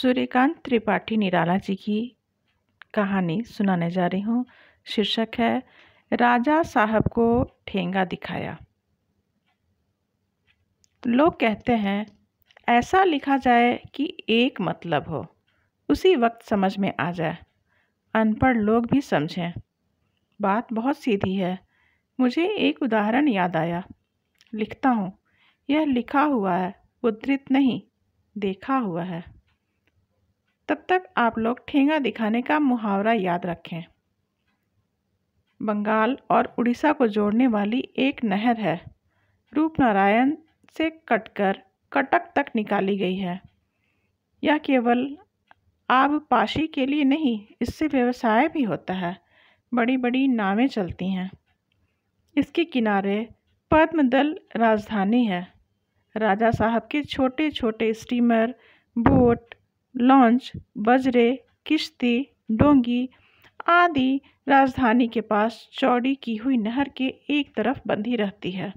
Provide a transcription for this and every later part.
सूर्यकांत त्रिपाठी निराला जी की कहानी सुनाने जा रही हूँ शीर्षक है राजा साहब को ठेंगा दिखाया लोग कहते हैं ऐसा लिखा जाए कि एक मतलब हो उसी वक्त समझ में आ जाए अनपढ़ लोग भी समझें बात बहुत सीधी है मुझे एक उदाहरण याद आया लिखता हूँ यह लिखा हुआ है उद्धृत नहीं देखा हुआ है तब तक आप लोग ठेंगा दिखाने का मुहावरा याद रखें बंगाल और उड़ीसा को जोड़ने वाली एक नहर है रूपनारायण से कटकर कटक तक निकाली गई है यह केवल आबपाशी के लिए नहीं इससे व्यवसाय भी होता है बड़ी बड़ी नावें चलती हैं इसके किनारे पद्मदल राजधानी है राजा साहब के छोटे छोटे स्टीमर बोट लॉन्च बजरे किश्ती डोंगी आदि राजधानी के पास चौड़ी की हुई नहर के एक तरफ बंधी रहती है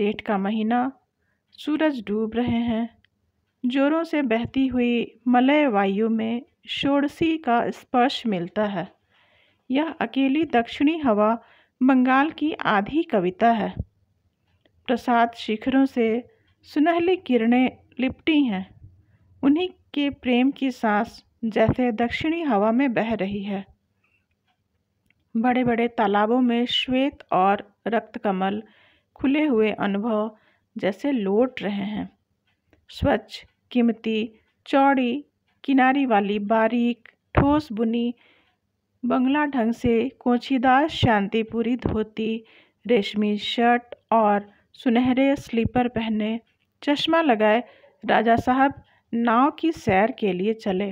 जेठ का महीना सूरज डूब रहे हैं जोरों से बहती हुई मलय वायु में षोड़सी का स्पर्श मिलता है यह अकेली दक्षिणी हवा बंगाल की आधी कविता है प्रसाद शिखरों से सुनहली किरणें लिपटी हैं उन्हीं के प्रेम की सांस जैसे दक्षिणी हवा में बह रही है बड़े बड़े तालाबों में श्वेत और रक्त कमल खुले हुए अनुभव जैसे लौट रहे हैं स्वच्छ कीमती चौड़ी किनारी वाली बारीक ठोस बुनी बंगला ढंग से कोचीदार शांतिपुरी धोती रेशमी शर्ट और सुनहरे स्लीपर पहने चश्मा लगाए राजा साहब नाव की सैर के लिए चले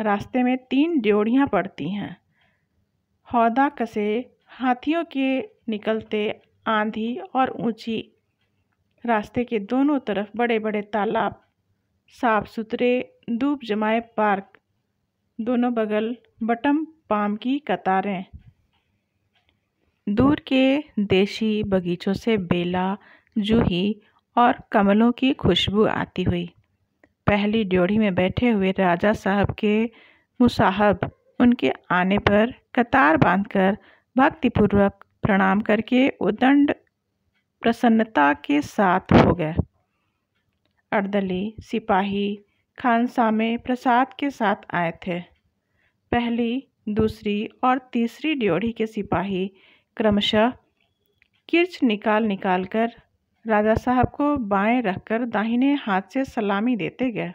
रास्ते में तीन ड्योढ़ियाँ पड़ती हैं हौदा कसे हाथियों के निकलते आंधी और ऊंची रास्ते के दोनों तरफ बड़े बड़े तालाब साफ सुथरे धूप जमाए पार्क दोनों बगल बटम पाम की कतारें दूर के देशी बगीचों से बेला जूही और कमलों की खुशबू आती हुई पहली ड्योढ़ी में बैठे हुए राजा साहब के मुसाहब उनके आने पर कतार बांधकर भक्तिपूर्वक प्रणाम करके उदंड प्रसन्नता के साथ हो गए अर्दली सिपाही खानसा में प्रसाद के साथ आए थे पहली दूसरी और तीसरी ड्योढ़ी के सिपाही क्रमशः किर्च निकाल निकाल कर राजा साहब को बाएं रखकर दाहिने हाथ से सलामी देते गए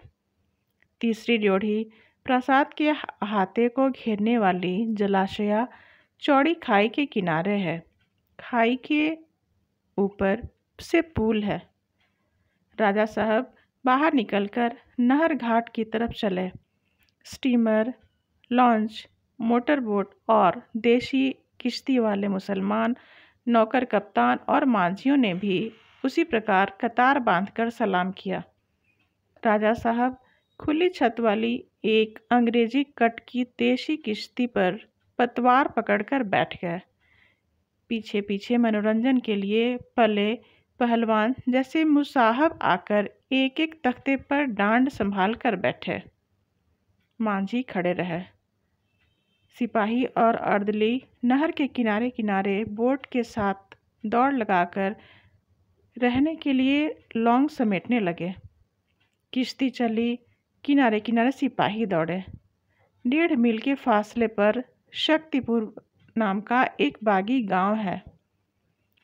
तीसरी ड्योढ़ी प्रसाद के हाथे को घेरने वाली जलाशया चौड़ी खाई के किनारे है खाई के ऊपर से पुल है राजा साहब बाहर निकलकर नहर घाट की तरफ चले स्टीमर लॉन्च मोटरबोट और देशी किश्ती वाले मुसलमान नौकर कप्तान और मांझियों ने भी उसी प्रकार कतार बांधकर सलाम किया राजा साहब खुली छत वाली एक अंग्रेजी कट की देशी किश्ती पर पतवार पकड़कर बैठ गए पीछे पीछे मनोरंजन के लिए पले पहलवान जैसे मुसाहब आकर एक एक तख्ते पर डांड संभाल कर बैठे मांझी खड़े रहे सिपाही और अर्दली नहर के किनारे किनारे बोट के साथ दौड़ लगाकर रहने के लिए लौंग समेटने लगे किश्ती चली किनारे किनारे सिपाही दौड़े डेढ़ मील के फासले पर शक्तिपुर नाम का एक बागी गांव है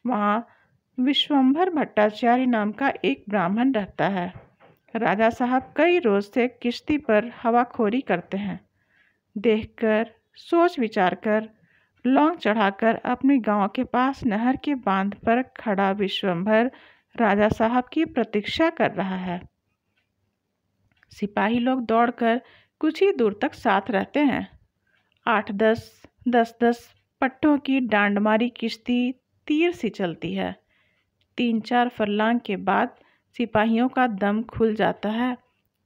वहाँ विश्वंभर भट्टाचार्य नाम का एक ब्राह्मण रहता है राजा साहब कई रोज से किश्ती पर हवाखोरी करते हैं देखकर सोच विचार कर लौंग चढ़ाकर अपने गांव के पास नहर के बांध पर खड़ा विश्वंभर राजा साहब की प्रतीक्षा कर रहा है सिपाही लोग दौड़कर कुछ ही दूर तक साथ रहते हैं आठ दस दस दस पट्टों की डांडमारी किश्ती तीर सी चलती है तीन चार फरलांग के बाद सिपाहियों का दम खुल जाता है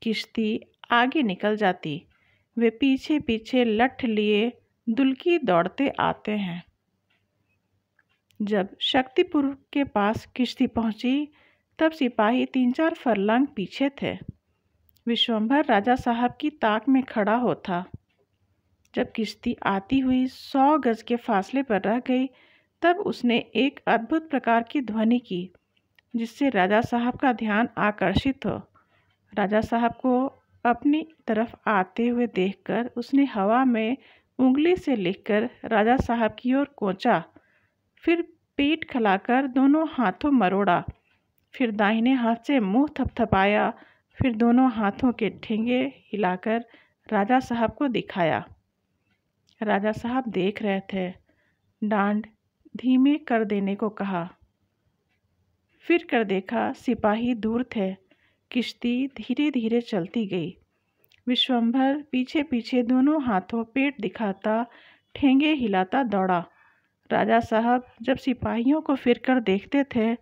किश्ती आगे निकल जाती वे पीछे पीछे लठ लिए दुलकी दौड़ते आते हैं जब शक्तिपुर के पास किश्ती पहुंची तब सिपाही तीन चार फरलांग पीछे थे विश्वंभर राजा साहब की ताक में खड़ा होता जब किश्ती आती हुई सौ गज के फासले पर रह गई तब उसने एक अद्भुत प्रकार की ध्वनि की जिससे राजा साहब का ध्यान आकर्षित हो राजा साहब को अपनी तरफ आते हुए देखकर उसने हवा में उंगली से लिखकर राजा साहब की ओर कोचा फिर पेट खलाकर दोनों हाथों मरोड़ा फिर दाहिने हाथ से मुंह थपथपाया फिर दोनों हाथों के ठेंगे हिलाकर राजा साहब को दिखाया राजा साहब देख रहे थे डांड धीमे कर देने को कहा फिर कर देखा सिपाही दूर थे किश्ती धीरे धीरे चलती गई विश्वंभर पीछे पीछे दोनों हाथों पेट दिखाता ठेंगे हिलाता दौड़ा राजा साहब जब सिपाहियों को फिर कर देखते थे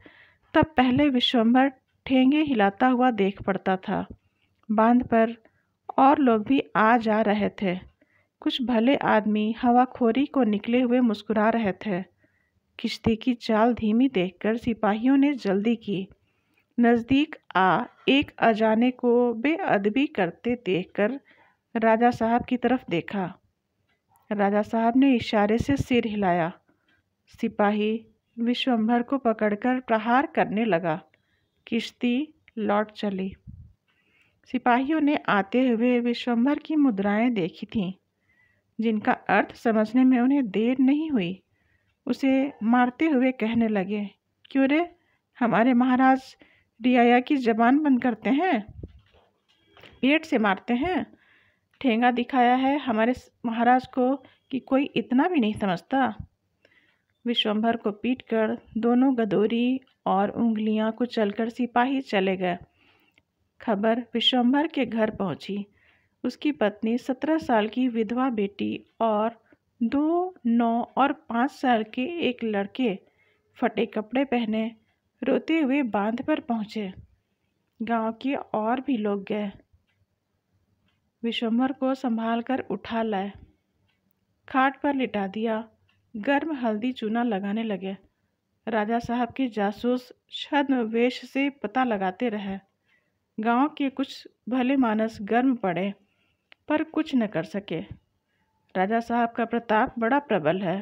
तब पहले विश्वंभर ठेंगे हिलाता हुआ देख पड़ता था बांध पर और लोग भी आ जा रहे थे कुछ भले आदमी हवाखोरी को निकले हुए मुस्कुरा रहे थे किश्ती की चाल धीमी देखकर सिपाहियों ने जल्दी की नज़दीक आ एक अजाने को बेअदबी करते देखकर राजा साहब की तरफ देखा राजा साहब ने इशारे से सिर हिलाया सिपाही विश्वम्भर को पकड़कर प्रहार करने लगा किश्ती लौट चली सिपाहियों ने आते हुए विश्वम्भर की मुद्राएं देखी थीं जिनका अर्थ समझने में उन्हें देर नहीं हुई उसे मारते हुए कहने लगे क्यों रे हमारे महाराज रियाया की जबान बंद करते हैं पेट से मारते हैं ठेंगा दिखाया है हमारे महाराज को कि कोई इतना भी नहीं समझता विश्वम्भर को पीटकर दोनों गदोरी और उंगलियां कुचलकर सिपाही चले गए खबर विश्वम्भर के घर पहुंची उसकी पत्नी सत्रह साल की विधवा बेटी और दो नौ और पाँच साल के एक लड़के फटे कपड़े पहने रोते हुए बांध पर पहुंचे गांव के और भी लोग गए विश्वम्भर को संभाल कर उठा लाए खाट पर लिटा दिया गर्म हल्दी चूना लगाने लगे राजा साहब के जासूस छद्म वेश से पता लगाते रहे गांव के कुछ भले मानस गर्म पड़े पर कुछ न कर सके राजा साहब का प्रताप बड़ा प्रबल है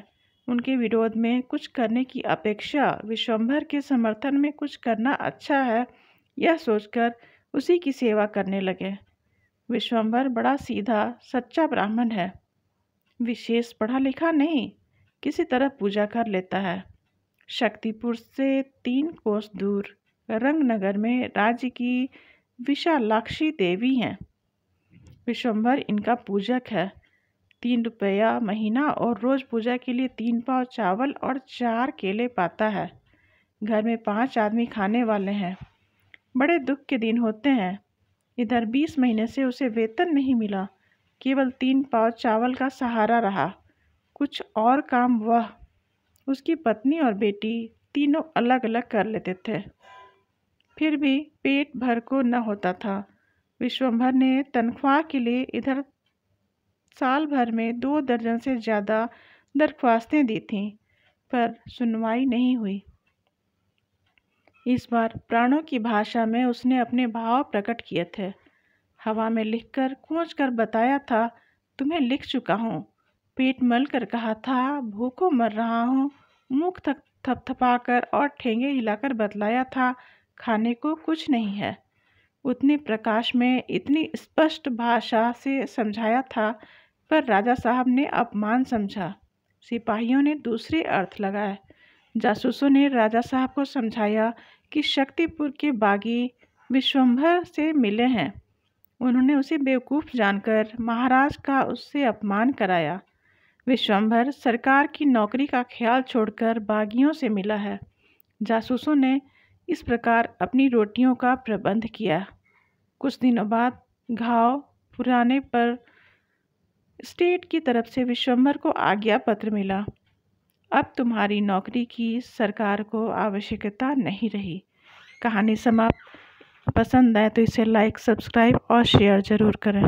उनके विरोध में कुछ करने की अपेक्षा विश्वम्भर के समर्थन में कुछ करना अच्छा है यह सोचकर उसी की सेवा करने लगे विश्वम्भर बड़ा सीधा सच्चा ब्राह्मण है विशेष पढ़ा लिखा नहीं किसी तरह पूजा कर लेता है शक्तिपुर से तीन कोस दूर रंगनगर में राज्य की विशालाक्षी देवी हैं विश्वम्भर इनका पूजक है तीन रुपया महीना और रोज़ पूजा के लिए तीन पाव चावल और चार केले पाता है घर में पांच आदमी खाने वाले हैं बड़े दुख के दिन होते हैं इधर बीस महीने से उसे वेतन नहीं मिला केवल तीन पाव चावल का सहारा रहा कुछ और काम वह उसकी पत्नी और बेटी तीनों अलग अलग कर लेते थे फिर भी पेट भर को न होता था विश्वंभर ने तनख्वाह के लिए इधर साल भर में दो दर्जन से ज़्यादा दरख्वास्तें दी थीं पर सुनवाई नहीं हुई इस बार प्राणों की भाषा में उसने अपने भाव प्रकट किए थे हवा में लिखकर खोज कर बताया था तुम्हें लिख चुका हूँ पेट मल कर कहा था भूखों मर रहा हूँ मुख थक थपथपा कर और ठेंगे हिलाकर बतलाया था खाने को कुछ नहीं है उतने प्रकाश में इतनी स्पष्ट भाषा से समझाया था पर राजा साहब ने अपमान समझा सिपाहियों ने दूसरे अर्थ लगाए जासूसों ने राजा साहब को समझाया कि शक्तिपुर के बागी विश्वम्भर से मिले हैं उन्होंने उसे बेवकूफ़ जानकर महाराज का उससे अपमान कराया विश्वम्भर सरकार की नौकरी का ख्याल छोड़कर बागियों से मिला है जासूसों ने इस प्रकार अपनी रोटियों का प्रबंध किया कुछ दिनों बाद घाव पुराने पर स्टेट की तरफ से विश्वम्भर को आज्ञा पत्र मिला अब तुम्हारी नौकरी की सरकार को आवश्यकता नहीं रही कहानी समाप्त पसंद आए तो इसे लाइक सब्सक्राइब और शेयर ज़रूर करें